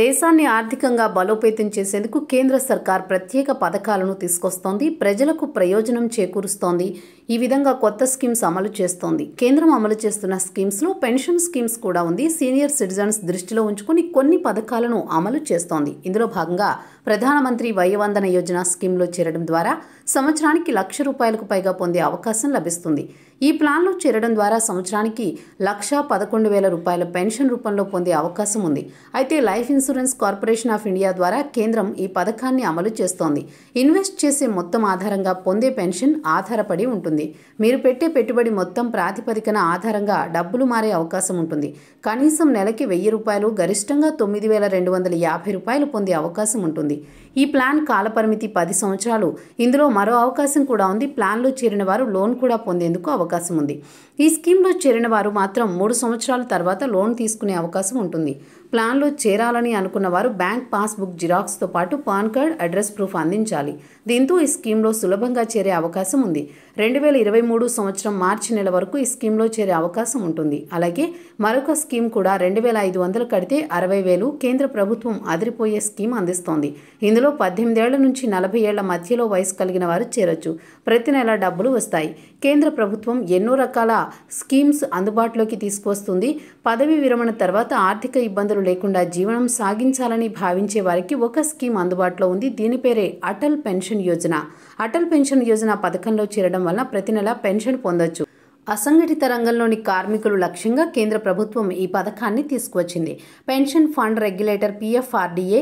దేశాన్ని ఆర్థికంగా బలోపేతం చేసేందుకు కేంద్ర సర్కార్ ప్రత్యేక పథకాలను తీసుకొస్తోంది ప్రజలకు ప్రయోజనం చేకూరుస్తోంది ఈ విధంగా కొత్త స్కీమ్స్ అమలు చేస్తోంది కేంద్రం అమలు చేస్తున్న స్కీమ్స్లో పెన్షన్ స్కీమ్స్ కూడా ఉంది సీనియర్ సిటిజన్స్ దృష్టిలో ఉంచుకుని కొన్ని పథకాలను అమలు చేస్తోంది ఇందులో భాగంగా ప్రధానమంత్రి వయవందన యోజన స్కీమ్లో చేరడం ద్వారా సంవత్సరానికి లక్ష రూపాయలకు పైగా పొందే అవకాశం లభిస్తుంది ఈ ప్లాన్లో చేరడం ద్వారా సంవత్సరానికి లక్షా పదకొండు వేల రూపాయల పెన్షన్ రూపంలో పొందే అవకాశం ఉంది అయితే life insurance corporation of India ద్వారా కేంద్రం ఈ పథకాన్ని అమలు చేస్తోంది ఇన్వెస్ట్ చేసే మొత్తం ఆధారంగా పొందే పెన్షన్ ఆధారపడి ఉంటుంది మీరు పెట్టే పెట్టుబడి మొత్తం ప్రాతిపదికన ఆధారంగా డబ్బులు మారే అవకాశం ఉంటుంది కనీసం నెలకి వెయ్యి రూపాయలు గరిష్టంగా తొమ్మిది వేల రెండు వందల యాభై రూపాయలు పొందే అవకాశం ఉంటుంది ఈ ప్లాన్ కాలపరిమితి పది సంవత్సరాలు ఇందులో మరో అవకాశం కూడా ఉంది ప్లాన్లో చేరిన వారు లోన్ కూడా పొందేందుకు అవకాశం అవకాశం ఉంది ఈ స్కీమ్లో చేరిన వారు మాత్రం మూడు సంవత్సరాల తర్వాత లోన్ తీసుకునే అవకాశం ఉంటుంది ప్లాన్లో చేరాలని అనుకున్న వారు బ్యాంక్ పాస్బుక్ జిరాక్స్తో పాటు పాన్ కార్డ్ అడ్రస్ ప్రూఫ్ అందించాలి దీంతో ఈ స్కీమ్లో సులభంగా చేరే అవకాశం ఉంది రెండు వేల ఇరవై మూడు సంవత్సరం మార్చి నెల వరకు ఈ స్కీమ్లో చేరే అవకాశం ఉంటుంది అలాగే మరొక స్కీమ్ కూడా రెండు వేల ఐదు వందలు కడితే అరవై వేలు కేంద్ర ప్రభుత్వం అదిరిపోయే స్కీమ్ అందిస్తోంది ఇందులో పద్దెనిమిదేళ్ల నుంచి నలభై ఏళ్ల మధ్యలో వయసు కలిగిన వారు చేరొచ్చు ప్రతి నెల డబ్బులు వస్తాయి కేంద్ర ప్రభుత్వం ఎన్నో రకాల స్కీమ్స్ అందుబాటులోకి తీసుకొస్తుంది పదవి విరమణ తర్వాత ఆర్థిక ఇబ్బందులు లేకుండా జీవనం సాగించాలని భావించే వారికి ఒక స్కీమ్ అందుబాటులో ఉంది దీని పేరే అటల్ పెన్షన్ యోజన అటల్ పెన్షన్ యోజన పథకంలో చేరడం వల్ల ప్రతి నెల పెన్షన్ పొందొచ్చు అసంఘటిత రంగంలోని కార్మికులు లక్ష్యంగా కేంద్ర ప్రభుత్వం ఈ పథకాన్ని తీసుకువచ్చింది పెన్షన్ ఫండ్ రెగ్యులేటర్ పిఎఫ్ఆర్డీఏ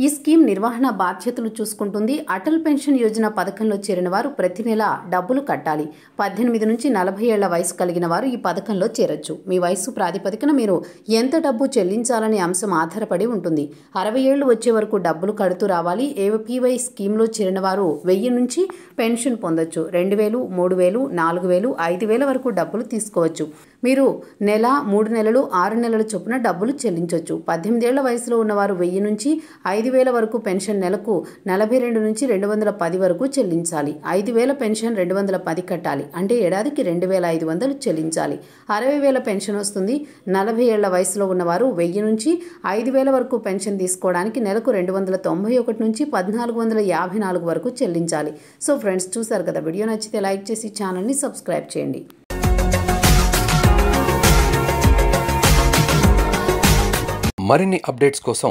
ఈ స్కీమ్ నిర్వహణ బాధ్యతలు చూసుకుంటుంది అటల్ పెన్షన్ యోజన పథకంలో చేరిన వారు ప్రతి నెల డబ్బులు కట్టాలి పద్దెనిమిది నుంచి నలభై ఏళ్ల వయసు కలిగిన వారు ఈ పథకంలో చేరొచ్చు మీ వయసు ప్రాతిపదికన మీరు ఎంత డబ్బు చెల్లించాలనే అంశం ఆధారపడి ఉంటుంది అరవై ఏళ్లు వచ్చే వరకు డబ్బులు కడుతూ రావాలి ఏపీవై స్కీమ్లో చేరిన వారు వెయ్యి నుంచి పెన్షన్ పొందొచ్చు రెండు వేలు మూడు వేలు నాలుగు వేలు ఐదు వేల వరకు డబ్బులు తీసుకోవచ్చు మీరు నెల మూడు నెలలు ఆరు నెలల చొప్పున డబ్బులు చెల్లించవచ్చు పద్దెనిమిదేళ్ల వయసులో ఉన్నవారు వెయ్యి నుంచి ఐదు ఐదు వేల వరకు పెన్షన్ నెలకు నలభై రెండు నుంచి రెండు వందల పది వరకు చెల్లించాలి ఐదు వేల పెన్షన్ రెండు వందల పది కట్టాలి అంటే ఏడాదికి రెండు వేల ఐదు వందలు చెల్లించాలి అరవై వేల పెన్షన్ వస్తుంది నలభై ఏళ్ల వయసులో ఉన్నవారు వెయ్యి నుంచి ఐదు వేల వరకు పెన్షన్ తీసుకోవడానికి నెలకు రెండు వందల తొంభై ఒకటి నుంచి పద్నాలుగు వందల యాభై నాలుగు వరకు చెల్లించాలి సో ఫ్రెండ్స్ చూసారు కదా వీడియో నచ్చితే లైక్ చేసి ఛానల్ని సబ్స్క్రైబ్ చేయండి మరిన్ని అప్డేట్స్ కోసం